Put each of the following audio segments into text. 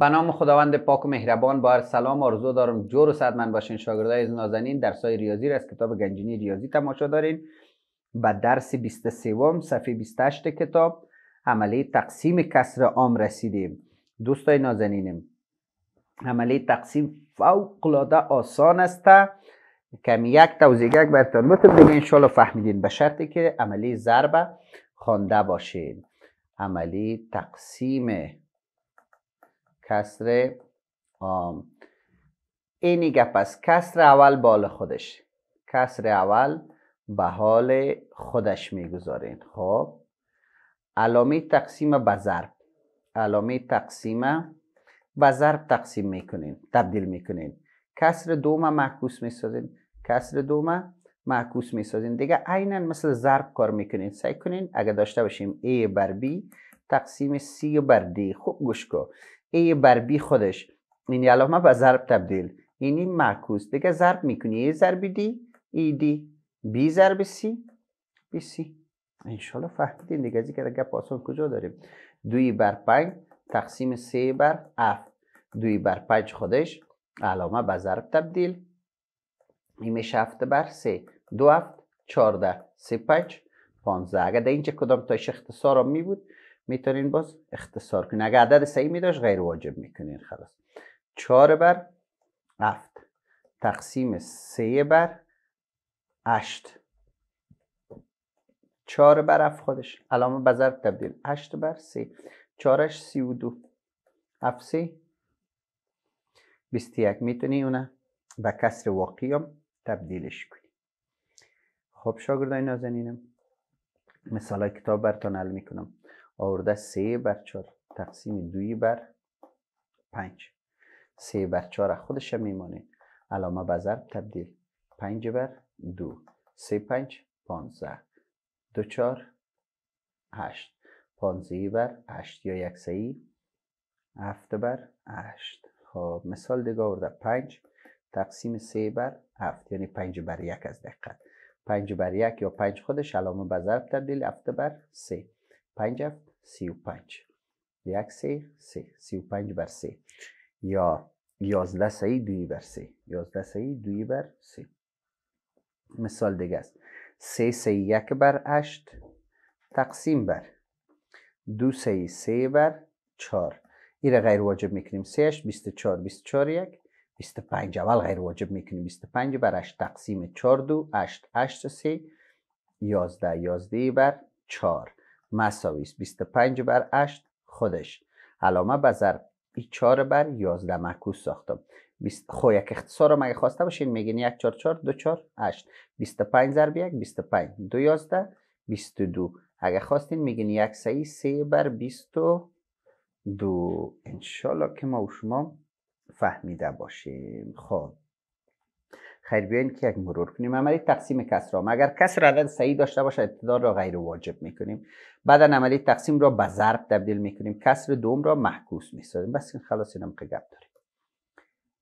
به نام خداوند پاک و مهربان با سلام آرزو دارم جور و من باشین از نازنین های ریاضی را از کتاب گنجینی ریاضی تماشا دارین و درس 23 صفحه 28 کتاب عملی تقسیم کسر عام رسیدیم دوستای نازنینم عملی تقسیم فوقلاده آسان است کمی یک توضیح یک برتان دیگه الله فهمیدین به شرطی که عملی ضرب خوانده باشین عملی تقسیم کسر اینی گپ است کسر اول بال خودش کسر اول به حال خودش میگذارین خب علامه تقسیم به ضرب علامه تقسیم به ضرب تقسیم میکنین تبدیل میکنین کسر دومه معکوس میسازین کسر دومه معکوس میسازین دیگه عینا مثل ضرب کار میکنین سعی کنین اگه داشته باشیم ای بر بی تقسیم سی بر دی خوب گوش ای بر بی خودش این یعنی علامه به ضرب تبدیل اینی معکوس دیگه ضرب میکنی ای ضرب دی ای دی بی ضرب سی بی سی انشالله فهمیدین دیگه از که گپ آسان کجا داریم دوی بر پنج تقسیم سه بر اف دوی بر پنج خودش علامه به ضرب تبدیل این میشه بر سه دو هفت چارده سه پنج پانزده اگر در اینجا کدام تایش اختصار هم می بود میتونین باز اختصار کنین اگه عدد صحیح میداشت غیر واجب میکنین خلاص چهار بر هفت تقسیم سه بر هشت چهار بر هفت خودش علامه بزرگ تبدیل هشت بر سه چهارش سی و دو هفت سه بیستی یک میتونی اونه به کسر واقعی هم تبدیلش کنی خب شاگردای نازنینم مثال کتاب برتان حل میکنم آورده سه بر چار تقسیم دوی بر پنج سه بر چار خودش میمانه علامه بزرگ تبدیل پنج بر دو سه پنج پانزه دو چار هشت پانزه بر هشت یا یک سهی هفت بر هشت خب مثال دیگه آورده پنج تقسیم سه بر هفت یعنی پنج بر یک از دقیقه پنج بر یک یا پنج خودش علامه بزرگ تبدیل هفت بر سه پنج هفت 35. سی و پنج بر سی یا یازده سی دویی بر سی یازده سی دویی بر سی مثال دیگه است سی سی یک بر 8 تقسیم بر دو سی 3 بر 4 ایره غیر واجب میکنیم 3 بیست 24 یک بیست پنج اول غیر واجب میکنیم پنج بر 8 تقسیم 4 دو 8 8 سه یازده 11 بر 4 مساویس 25 بر 8 خودش علامه بزر ای 4 بر 11 مکوس ساختم خو خب، یک اختصار رو مگه خواسته باشین میگین 1 4 4 2 4 8 25 ضرب 1 25 2 11 22 اگه خواستین میگین 1 سعی 3 بر 22 انشالله که ما و شما فهمیده باشیم خب خیر بیاین که یک مرور کنیم عملی تقسیم کسرا اگر کسر عدد صحیح داشته باشه ابتدار را غیر واجب میکنیم بعدا عملی تقسیم را به ضرب تبدیل میکنیم کسر دوم را محکوس میسازیم بس این خلاص اینم که گپ داریم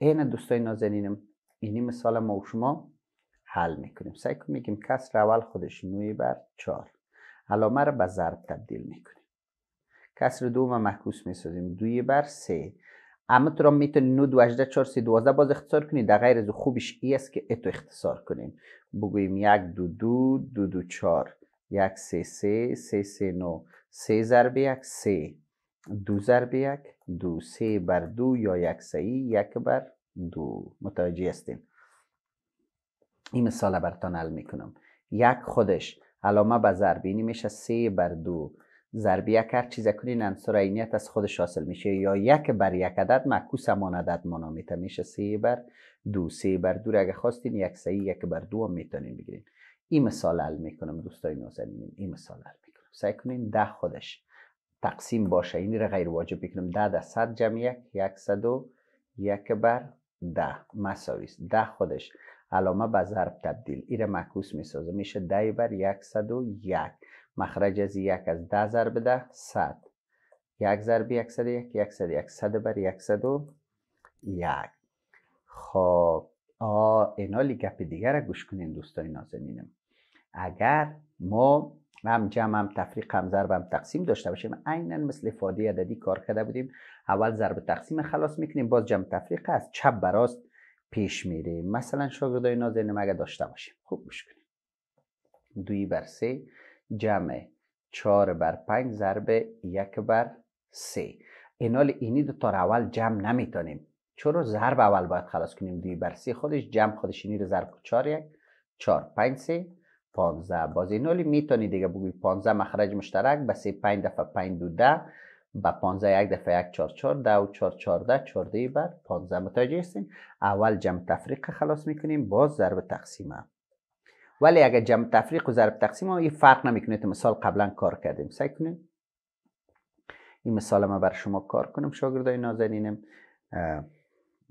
عین دوستای نازنینم اینی مثال ما و شما حل میکنیم سعی کنیم میگیم کسر اول خودش نوی بر چهار علامه را به ضرب تبدیل میکنیم کسر دوم محکوس میسازیم دوی بر سه تو را میتونید نود 18 سی دوازده باز اختصار کنی در غیر از خوبش ای است که اتو اختصار کنیم بگوییم یک دو دو دو دو چار یک سه سه سه سه نو سه ضرب یک سه دو ضرب یک دو سه بر دو یا یک سه یک بر دو متوجه هستیم این مثال برتان حل میکنم یک خودش علامه به ضرب میشه سه بر دو ضربی یک هر چیز کنین انصار عینیت از خودش حاصل میشه یا یک بر یک عدد مکوس همان عدد میشه سه بر دو سه بر دو اگه خواستین یک سه یک بر دو هم میتونین بگیرین این مثال حل میکنم دوستای نازنین این مثال حل میکنم سعی کنین ده خودش تقسیم باشه این را غیر واجب بکنم ده ده صد جمع یک یک صد و یک بر ده مساوی ده خودش علامه به ضرب تبدیل ایره معکوس میسازه میشه ده بر یک صد یک مخرج از یک از ده ضرب ده صد یک ضرب یک صد یک یک صد یک صد بر یک صد و یک خب آه اینالی گپ دیگر گوش کنین دوستای نازنینم اگر ما هم جمع هم تفریق هم ضرب هم تقسیم داشته باشیم عینا مثل فادی عددی کار کرده بودیم اول ضرب تقسیم خلاص میکنیم باز جمع تفریق از چپ براست پیش میریم مثلا شاگردای نازنین اگر داشته باشیم خوب گوش کنیم دوی بر سه جمع 4 بر پنج ضرب یک بر سه اینال اینی دو تا اول جمع نمیتونیم چرا ضرب اول باید خلاص کنیم دوی بر سه خودش جمع خودش اینی رو ضرب 4 یک چهار پنج سه پانزه باز اینالی میتونید دیگه بگوی پانزه مخرج مشترک به سه پنج دفعه پنج دو ده با 15 یک دفعه یک چار چار ده و چار چار دی بر 15 متوجه هستین اول جمع تفریق خلاص میکنیم باز ضرب تقسیمه ولی اگر جمع تفریق و ضرب تقسیم ها یه فرق نمیکنه تو مثال قبلا کار کردیم سعی کنیم این مثال ما بر شما کار کنم شاگردای نازنینم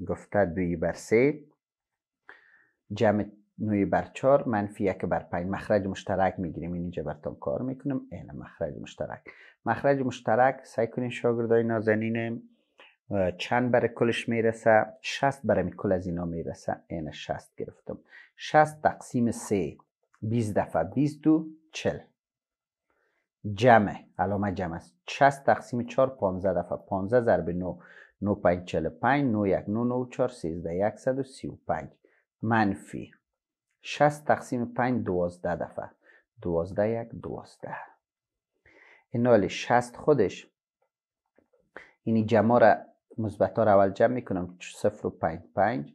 گفته دوی بر سه جمع نوی بر چار منفی یک بر پنج مخرج مشترک میگیریم اینجا براتون کار میکنم اینه مخرج مشترک مخرج مشترک سعی کنین شاگردای نازنینم چند بر کلش میرسه 60 برم کل از اینا میرسه این 60 گرفتم 60 تقسیم 3 20 دفعه 22 40 جمع علامه جمع است 60 تقسیم 4 15 دفعه 15 ضرب 9 9 5 45 9 1 9 9 4 13 135 منفی 60 تقسیم 5 12 دفعه 12 1 12 این 60 خودش این جمع را مثبت ها رو اول جمع میکنم 0 و 5 5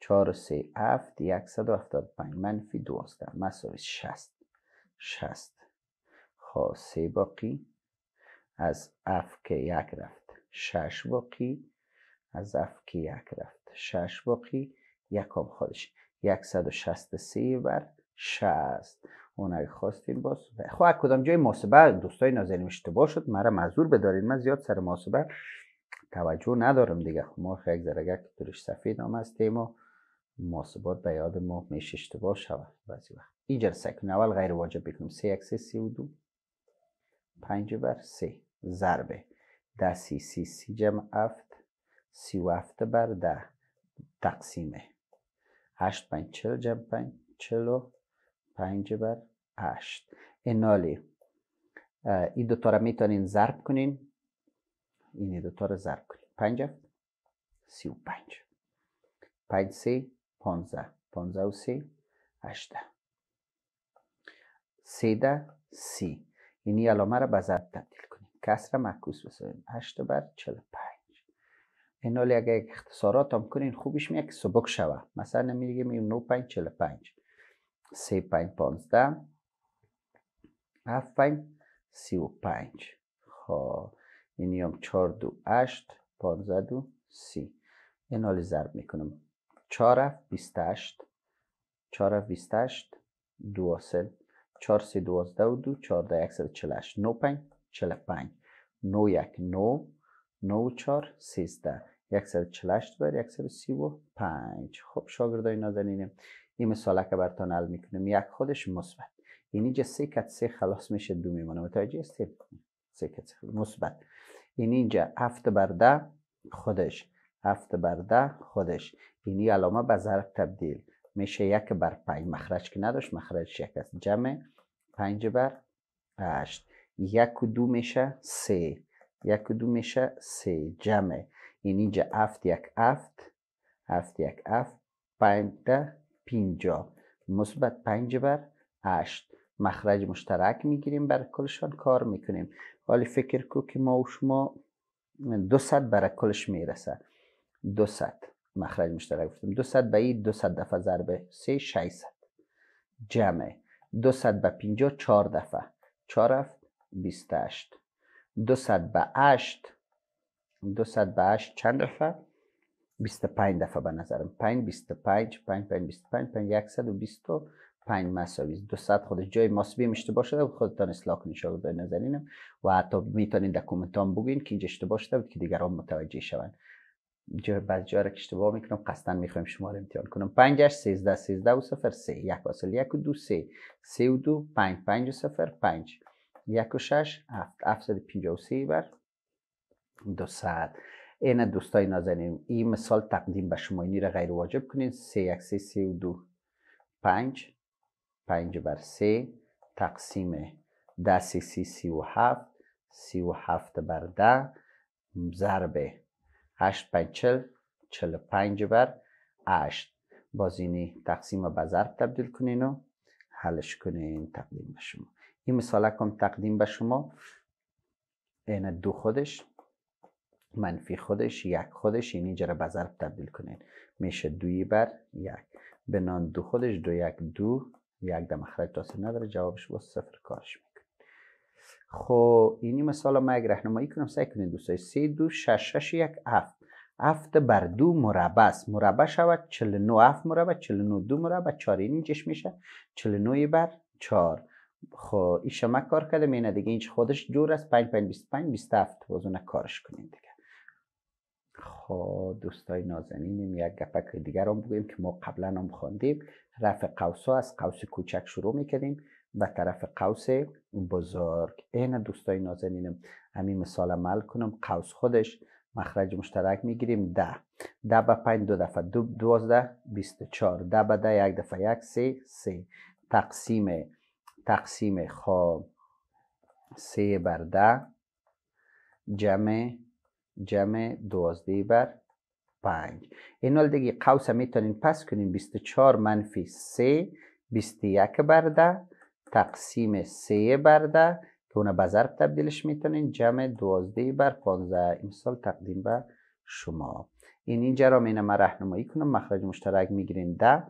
4 3 7 175 منفی 12 مساوی 60 60 خب 3 باقی از اف که 1 رفت 6 باقی از اف که 1 رفت 6 باقی 1 هم خودش 163 بر 60 اون اگه خواستیم باز خب کدام جای محاسبه دوستای ناظرین اشتباه شد مرا معذور بدارین من زیاد سر محاسبه توجه ندارم دیگه خب ما یک ذره درش سفید هم هستیم و محاسبات به یاد ما میشه اشتباه شود بعضی وقت اینجا سکن اول غیر واجب بکنم سه یک سه سی و دو پنج بر سه ضربه ده سی سی سی جمع افت سی و افت بر ده تقسیمه هشت پنج چل جمع پنج چلو پنج بر هشت اینالی ای دوتا را میتونین ضرب کنین این دو تا رو ضرب کنید 5 است 35 5 3 15 15 و 3 8 3 ده 3 این یالو مرا به ضرب تبدیل کنیم کسر معکوس بسازیم 8 بر 45 این حالی اگر یک اختصارات هم کنین خوبیش میگه که سبک شوه مثلا نمی دیگه میگه نو پنج چل پنج سی پنج پانزده هفت و پنج خب. این هم چار دو دو سی این حالی ضرب میکنم 4 بیست هشت چارف بیست هشت دو آسل چار دوازده و دو چارده یک سد اشت نو پنج چل پنج نو یک نو نو چار سیزده یک سد اشت بر سی و پنج خب شاگردای نازنینم این مثاله که برتان حل میکنم یک خودش مثبت یعنی اینی جا سی کت سی خلاص میشه دو میمونه متوجه است سی کت مثبت این یعنی اینجا هفت بر ده خودش هفت بر ده خودش اینی علامه به ظرف تبدیل میشه یک بر پنج مخرج که نداشت مخرج یک است جمع پنج بر هشت یک و دو میشه سه یک و دو میشه سه جمع این یعنی اینجا هفت یک هفت هفت یک هفت پنج ده پینجا مثبت پنج بر هشت مخرج مشترک میگیریم بر کلشان کار میکنیم ولی فکر کو که ما و شما 200 برای کلش میرسه 200 مخرج مشترک گفتم 200 به 200 دفعه ضربه 3 600 جمع 200 به 50 4 دفعه 4 هفت 28 200 به 8 200 به 8 چند دفعه 25 دفعه به نظرم 5 25 5 5 25 5 120 5 مساوی 200 خود جای ماس اشتباه شده بود خودتان اصلاح کنید به نظرینم و حتی میتونید در ها بگین که اینجا اشتباه شده بود که دیگران متوجه شوند جای بعض جا را که اشتباه میکنم قصدا میخوایم شما رو امتحان کنم 5 8 13 13 و 0 3 1 اصل 1 و 2 3 3 و 2 5 5 و 0 5 1 و 6 7 753 بر 200 این دوستای نازنین این مثال تقدیم به شما اینی را غیر واجب کنین 3 1 3 3 و 2 5 5 بر 3 تقسیم 10 سی سی سی و هفت سی و هفت بر 10 ضرب 8 5 چل بر 8 باز تقسیم و بزرگ تبدیل کنین و حلش کنین تقدیم به شما این مثال کم تقدیم به شما این دو خودش منفی خودش یک خودش اینی جره بزرگ تبدیل کنین میشه دوی بر یک به نان دو خودش دو یک دو یک در مخرج تاثیر نداره جوابش با صفر کارش میکنه خب اینی مثال ما یک رهنمایی کنم سعی کنید دوستای سی دو شش شش یک هفت هفت بر دو مربع است مربع شود 49 هفت مربع 49 دو مربع 4 این اینجش میشه 49 بر 4 خب این شما کار کرده مینه دیگه اینج خودش جور است 5 5 25 27 وزونه کارش کنید دیگه خب دوستای نازنینیم یک گپک دیگر هم بگوییم که ما قبلا هم خواندیم رفع قوس ها از قوس کوچک شروع میکردیم به طرف قوس بزرگ این دوستای نازنینم همین مثال عمل کنم قوس خودش مخرج مشترک میگیریم ده ده به پنج دو دفعه دو دوازده بیست چار ده به ده یک دفعه یک سه سه تقسیم تقسیم خواب سه بر ده جمع جمع دوازده بر پنج حال دیگه قوس میتونین پس کنین 24 منفی 3 21 بر برده تقسیم 3 بر که اون به تبدیلش میتونین جمع دوازده بر 15 امسال تقدیم به شما این اینجا را مینه من رهنمایی کنم مخرج مشترک میگیرین ده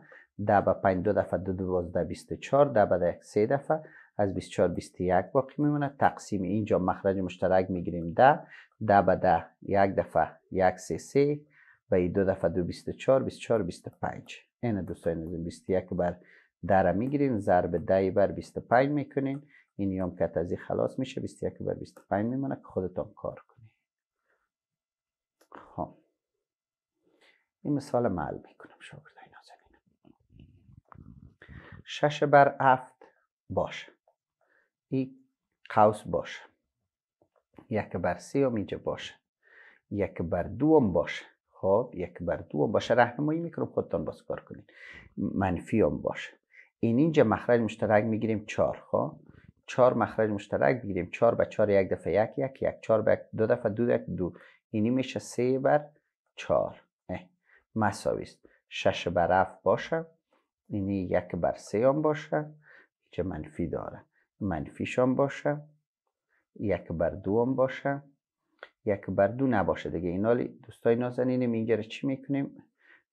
ده به پنج دو دفعه دو دوازده 24 ده به ده سه دفعه از 24 21 باقی میمونه تقسیم اینجا مخرج مشترک میگیریم ده ده به ده یک دفعه یک سه سه و دو دفعه دو 24 24 25 این دوستان از 21 بر در میگیریم ضرب 10 بر 25 میکنین این یوم که از خلاص میشه 21 بر 25 میمونه که خودتان کار کنید خب این مثال معل میکنم شاگردای نازنین 6 بر 7 باشه ای قوس باشه یک بر سه هم اینجا باشه یک بر دو هم باشه خب یک بر دو هم باشه رهنمایی میکنم خودتان باز کار کنید منفی هم باشه این اینجا مخرج مشترک میگیریم چهار خب چهار مخرج مشترک بگیریم چهار به چهار یک دفعه یک یک یک چهار به دو دفعه دو دفعه دو اینی میشه سه بر چهار مساوی است شش بر اف باشه اینی یک بر سه هم باشه چه منفی داره منفیشان باشه یک بر دو هم باشه یک بر دو نباشه دیگه اینا دوستای نازنین میگره چی میکنیم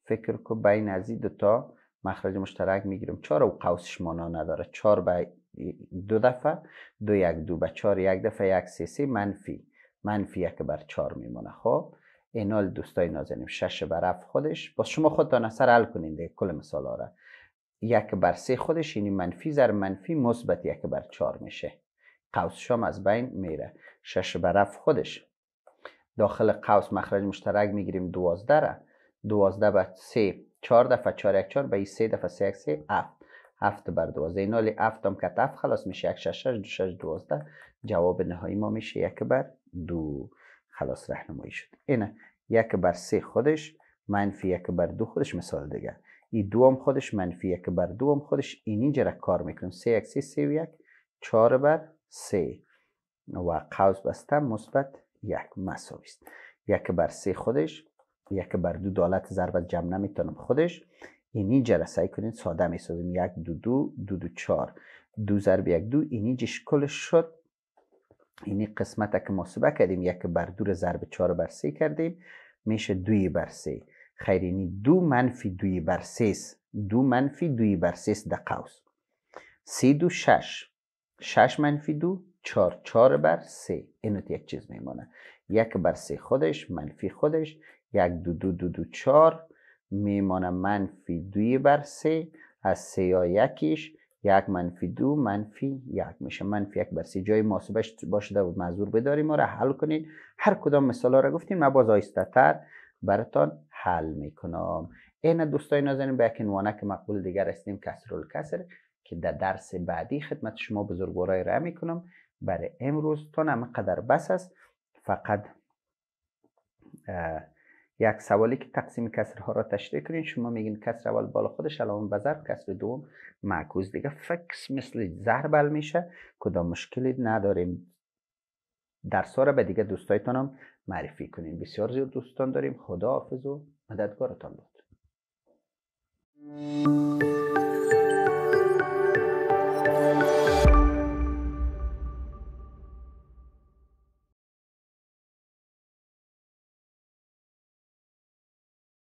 فکر کو بین از این تا مخرج مشترک میگیریم چهار و قوسش مانا نداره چهار به دو دفعه دو یک دو به چهار یک دفعه یک سی سی منفی منفی یک بر چهار میمونه خب اینال دوستای نازنین شش بر هفت خودش با شما خودتان اثر حل کنین دیگه کل مثال آره یک بر سه خودش یعنی منفی زر منفی مثبت یک بر چهار میشه قوس شام از بین میره شش برف خودش داخل قوس مخرج مشترک میگیریم دوازده دوازده بر سه چار دفعه چار یک چار به سه دفعه سه یک سه هفت هفت بر دوازده این حالی هفت هم کتف خلاص میشه یک شش شش دو شش دوازده جواب نهایی ما میشه یک بر دو خلاص رهنمایی شد اینه یک بر سه خودش منفی یک بر دو خودش مثال دیگه ای دو هم خودش منفی یک بر دو هم خودش را کار میکنیم سه یک سه سه و یک چهار بر سه و قوز بسته مثبت یک مساوی است یک بر سه خودش یک بر دو دالت ضربت جمع نمیتونم خودش را سعی کنید ساده میسازیم یک دو دو دو دو چار دو ضرب یک دو اینجا شد اینی قسمت که مثبت کردیم یک بر دو ضرب چهار بر سه کردیم میشه دوی بر سه خیرینی دو منفی دوی بر سیس دو منفی دوی بر سیس ده قوس سی دو شش شش منفی دو چار چار بر سه اینو یک چیز میمونه یک بر سه خودش منفی خودش یک دو دو دو دو چار میمانه منفی دوی بر سه از سه یا یکیش یک منفی دو منفی یک میشه منفی یک بر سی جای محاسبش باشده بود معذور بداریم ما را حل کنین هر کدام مثال را گفتیم ما باز آیسته تر براتان حل میکنم این دوستای نازنین به یک که مقبول دیگر هستیم کسر کسر که در درس بعدی خدمت شما بزرگوارای را میکنم برای امروز تا قدر بس است فقط یک سوالی که تقسیم کسرها را تشریح کنین شما میگین کسر اول بالا خودش علام به کسر دوم معکوس دیگه فکس مثل ضرب میشه کدام مشکلی نداریم درس ها را به دیگه دوستایتانم معرفی کنین بسیار زیاد دوستان داریم خدا حافظ مددگارتان باد